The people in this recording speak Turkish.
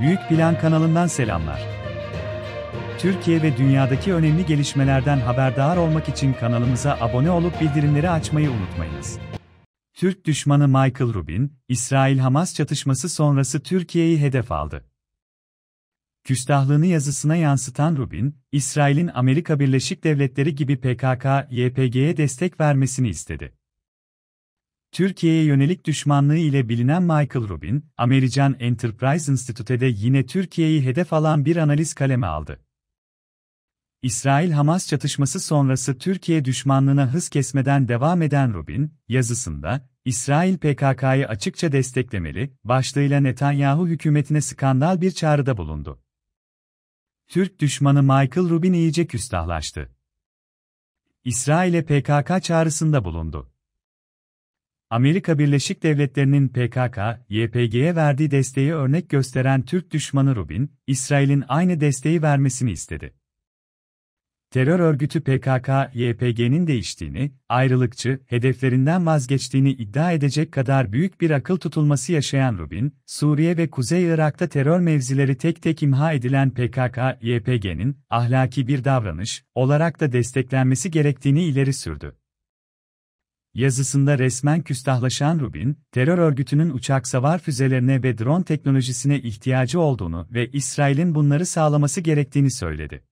Büyük Plan kanalından selamlar. Türkiye ve dünyadaki önemli gelişmelerden haberdar olmak için kanalımıza abone olup bildirimleri açmayı unutmayınız. Türk düşmanı Michael Rubin, İsrail-Hamas çatışması sonrası Türkiye'yi hedef aldı. Küstahlığını yazısına yansıtan Rubin, İsrail'in Amerika Birleşik Devletleri gibi PKK, YPG'ye destek vermesini istedi. Türkiye'ye yönelik düşmanlığı ile bilinen Michael Rubin, Amerikan Enterprise Institute'de yine Türkiye'yi hedef alan bir analiz kaleme aldı. İsrail-Hamas çatışması sonrası Türkiye düşmanlığına hız kesmeden devam eden Rubin, yazısında, İsrail PKK'yı açıkça desteklemeli, başlığıyla Netanyahu hükümetine skandal bir çağrıda bulundu. Türk düşmanı Michael Rubin iyice küstahlaştı. İsrail'e PKK çağrısında bulundu. Amerika Birleşik Devletleri'nin PKK, YPG'ye verdiği desteği örnek gösteren Türk düşmanı Rubin, İsrail'in aynı desteği vermesini istedi. Terör örgütü PKK, YPG'nin değiştiğini, ayrılıkçı, hedeflerinden vazgeçtiğini iddia edecek kadar büyük bir akıl tutulması yaşayan Rubin, Suriye ve Kuzey Irak'ta terör mevzileri tek tek imha edilen PKK, YPG'nin ahlaki bir davranış olarak da desteklenmesi gerektiğini ileri sürdü. Yazısında resmen küstahlaşan Rubin, terör örgütünün uçak savar füzelerine ve drone teknolojisine ihtiyacı olduğunu ve İsrail'in bunları sağlaması gerektiğini söyledi.